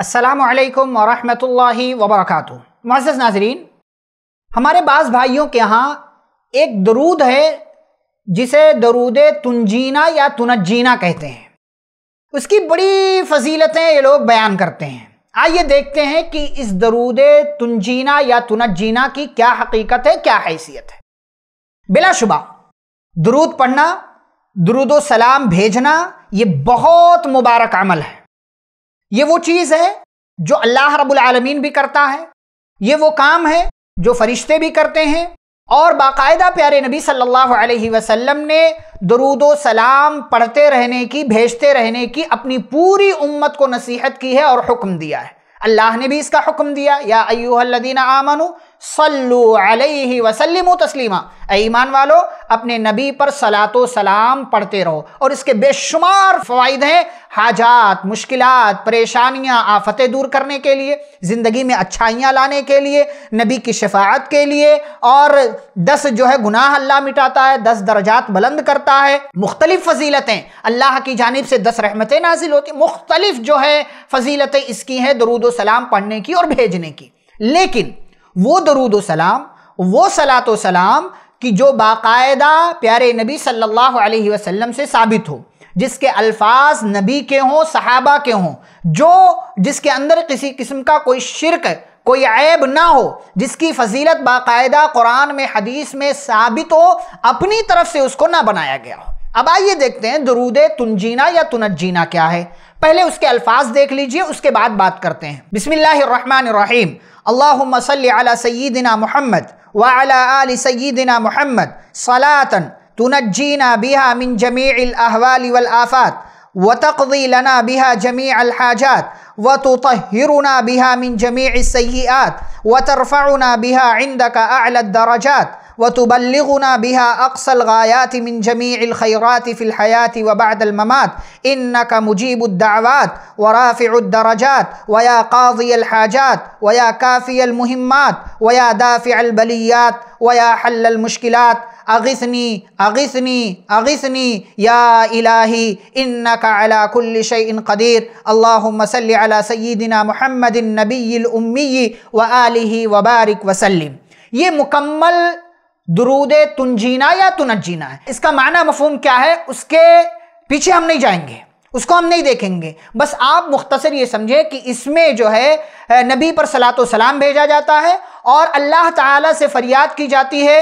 असलकम वरहमल वबरक मज़ नाजरीन हमारे बाज़ भाइयों के यहाँ एक दरूद है जिसे दरूद तुंजीना या तुनजीना कहते हैं उसकी बड़ी फजीलतें ये लोग बयान करते हैं आइए देखते हैं कि इस दरूद तुंजीना या तुनजीना की क्या हकीकत है क्या हैसियत है बिलाशुबा दरूद पढ़ना दरूद सलाम भेजना ये बहुत मुबारक अमल है ये वो चीज़ है जो अल्लाह रब्बुल आलमीन भी करता है ये वो काम है जो फरिश्ते भी करते हैं और बाकायदा प्यारे नबी सल्लल्लाहु अलैहि वसल्लम ने दरूद सलाम पढ़ते रहने की भेजते रहने की अपनी पूरी उम्मत को नसीहत की है और हुक्म दिया है अल्लाह ने भी इसका हुक्म दिया या अयूहदीन आमनू सल्लु अलैहि वसल्लिम तस्लीमा ईमान वालो अपने नबी पर सलात सलाम पढ़ते रहो और इसके बेशुमार फायदे हैं हाजात मुश्किल परेशानियाँ आफतें दूर करने के लिए ज़िंदगी में अच्छाइयाँ लाने के लिए नबी की शफात के लिए और दस जो है गुनाह अल्लाह मिटाता है दस दर्जात बुलंद करता है मुख्तलिफ़ फजीलतें अल्लाह की जानब से दस रहमतें नाजिल होती मुख्तलिफ़ जो है फजीलतें इसकी हैं दरूद सलाम पढ़ने की और भेजने की लेकिन वो दरूद सलाम वो सलात सलाम कि जो बाकायदा प्यारे नबी सल्लल्लाहु अलैहि वसल्लम से साबित हो जिसके अल्फाज नबी के हों सहाबा के हों जो जिसके अंदर किसी किस्म का कोई शिरक कोई ऐब ना हो जिसकी फजीलत बाकायदा कुरान में हदीस में साबित हो अपनी तरफ से उसको ना बनाया गया हो अब आइए देखते हैं दरूद तुनजीना या तुनजीना क्या है पहले उसके अल्फाज देख लीजिए उसके बाद बात करते हैं बिसमीम अल्लाम अला सय्यदना मोहम्मद वाली सय्यदना मोहम्मद सलातन तुनजीना बिहा मिन जमी अहवाल वल आफ़ात वतक़ी लना बिहा जमी हाजात وتطهرنا بها من جميع السيئات وترفعنا بها عندك أعلى الدرجات وتبلغنا بها أقصى الغايات من جميع الخيرات في الحياة وبعد الممات إنك مجيب الدعوات ورافع الدرجات ويا قاضي الحاجات ويا كافي المهمات ويا دافع البليات ويا حل المشكلات أغثني أغثني أغثني يا إلهي إنك على كل شيء قدير اللهم سل على अला सय्यदिना मोहम्मद नबी व आलि वबारिक वसलम ये मुकम्मल दरूद तुनजीना या तुनजीना है इसका माना मफहम क्या है उसके पीछे हम नहीं जाएंगे उसको हम नहीं देखेंगे बस आप मुख्तसर ये समझें कि इसमें जो है नबी पर सलात सलाम भेजा जाता है और अल्लाह ताला से फरियाद की जाती है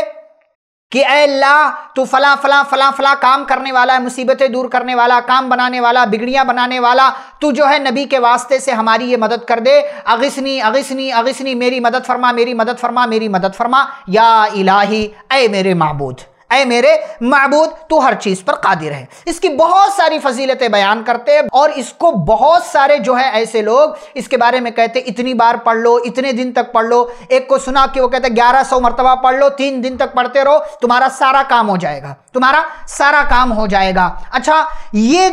कि अल्लाह तू फला फला फला फला काम करने वाला है मुसीबतें दूर करने वाला काम बनाने वाला बिगड़ियाँ बनाने वाला तू जो है नबी के वास्ते से हमारी ये मदद कर दे अगिसनी अगिसनी अगिसनी मेरी मदद फरमा मेरी मदद फरमा मेरी मदद फरमा या इलाही ए मेरे महबूद ए मेरे महबूद तू हर चीज़ पर कादिर है इसकी बहुत सारी फजीलतें बयान करते हैं और इसको बहुत सारे जो है ऐसे लोग इसके बारे में कहते इतनी बार पढ़ लो इतने दिन तक पढ़ लो एक को सुना कि वो कहते ग्यारह सौ मरतबा पढ़ लो तीन दिन तक पढ़ते रहो तुम्हारा सारा काम हो जाएगा तुम्हारा सारा काम हो जाएगा अच्छा ये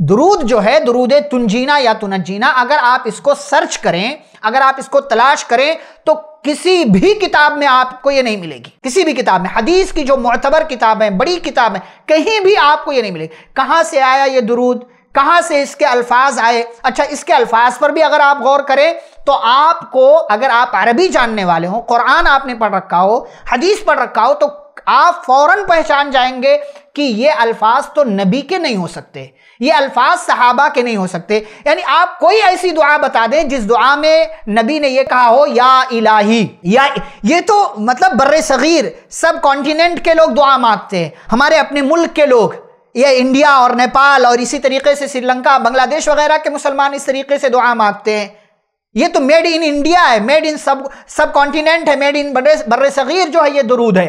दुरूद जो है दुरूद तुंजीना या तुनजीना अगर आप इसको सर्च करें अगर आप इसको तलाश करें तो किसी भी किताब में आपको ये नहीं मिलेगी किसी भी किताब में हदीस की जो मोतबर किताब है बड़ी किताब है कहीं भी आपको ये नहीं मिलेगी कहाँ से आया ये दुरूद कहाँ से इसके अल्फाज आए अच्छा इसके अल्फाज पर भी अगर आप गौर करें तो आपको अगर आप अरबी जानने वाले हों कुरान आपने पढ़ रखा हो हदीस पढ़ रखा हो तो आप फौरन पहचान जाएंगे कि ये अल्फाज तो नबी के नहीं हो सकते ये अल्फाज सहाबा के नहीं हो सकते यानी आप कोई ऐसी दुआ बता दें जिस दुआ में नबी ने ये कहा हो या इलाही या ये तो मतलब बर सग़ीर सब कॉन्टिनेंट के लोग दुआ मांगते हैं हमारे अपने मुल्क के लोग ये इंडिया और नेपाल और इसी तरीके से श्रीलंका बांग्लादेश वगैरह के मुसलमान इस तरीके से दुआ मांगते हैं ये तो मेड इन इंडिया है मेड इन सब सब कॉन्टिनेंट है मेड इन बर सग़ीर जो है ये दरूद है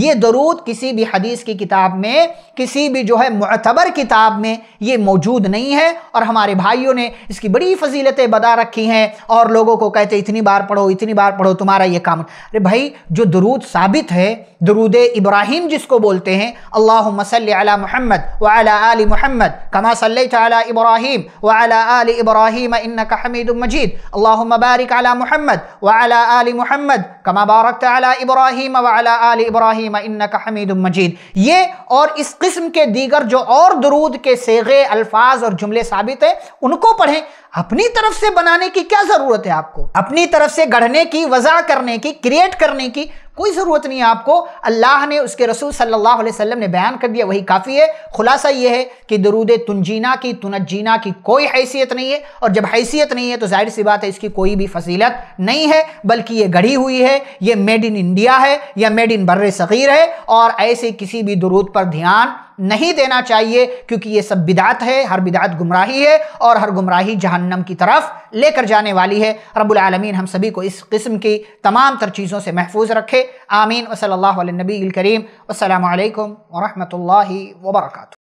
ये दरूद किसी भी हदीस की किताब में किसी भी जो है मतबर किताब में ये मौजूद नहीं है और हमारे भाइयों ने इसकी बड़ी फजीलतें बता रखी हैं और लोगों को कहते इतनी बार पढ़ो इतनी बार पढ़ो तुम्हारा ये काम अरे भाई जो दरूद साबित है दरूद इब्राहिम जिसको बोलते हैं अल्लाह मसल महमद वाली महमद कमा सल इब्राहिम वाली इब्राहिम इन हमीद मजीद अल्लाह अल्लाहुम्मा बारिक अला मुहम्मद व अला आल मुहम्मद कमा बारकत अला इब्राहिम व अला आल इब्राहिम इन्नक हमीद मजीद ये और इस किस्म के दीगर जो और दरूद के सेगे अल्फाज और जुमले साबित हैं उनको पढ़ें अपनी तरफ से बनाने की क्या जरूरत है आपको अपनी तरफ से गढ़ने की वजह करने की क्रिएट करने की कोई ज़रूरत नहीं है आपको अल्लाह ने उसके रसूल सल्लल्लाहु अलैहि वसल्लम ने बयान कर दिया वही काफ़ी है खुलासा ये है कि दरूद तुंजीना की तुनजीना की कोई हैसियत नहीं है और जब हैसियत नहीं है तो जाहिर सी बात है इसकी कोई भी फजीलत नहीं है बल्कि ये गढ़ी हुई है ये मेड इन इंडिया है या मेड इन बर सग़ीर है और ऐसे किसी भी दरूद पर ध्यान नहीं देना चाहिए क्योंकि ये सब बिदात है हर बिदात गुमराही है और हर गुमराही जहन्नम की तरफ लेकर जाने वाली है रबालमीन हम सभी को इस किस्म की तमाम तर चीज़ों से महफूज रखे आमीन वसल नबी करीम अल्लाम वरहमल वर्का